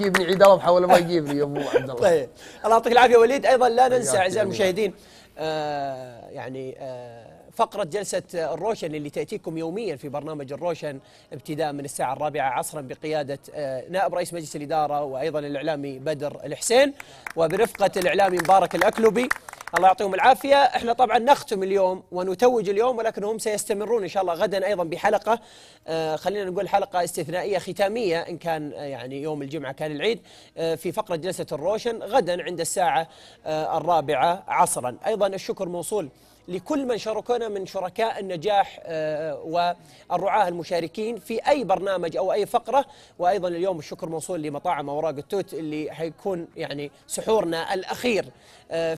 لي عيد الاضحى ولا ما يجيبني يا ابو عبد الله طيب الله يعطيك العافيه وليد ايضا لا ننسى اعزائي المشاهدين آه، يعني آه، فقرة جلسة الروشن اللي تأتيكم يوميا في برنامج الروشن ابتداء من الساعة الرابعة عصرا بقيادة آه، نائب رئيس مجلس الإدارة وأيضا الإعلامي بدر الحسين وبرفقة الإعلامي مبارك الأكلوبي الله يعطيهم العافية احنا طبعا نختم اليوم ونتوج اليوم ولكن هم سيستمرون إن شاء الله غدا أيضا بحلقة آه خلينا نقول حلقة استثنائية ختامية إن كان آه، يعني يوم الجمعة كان العيد آه في فقرة جلسة الروشن غدا عند الساعة آه الرابعة عصرا أيضا الشكر موصول لكل من شاركونا من شركاء النجاح آه، والرعاة المشاركين في أي برنامج أو أي فقرة وأيضا اليوم الشكر موصول لمطاعم أوراق التوت اللي حيكون يعني سحورنا الأخير آه،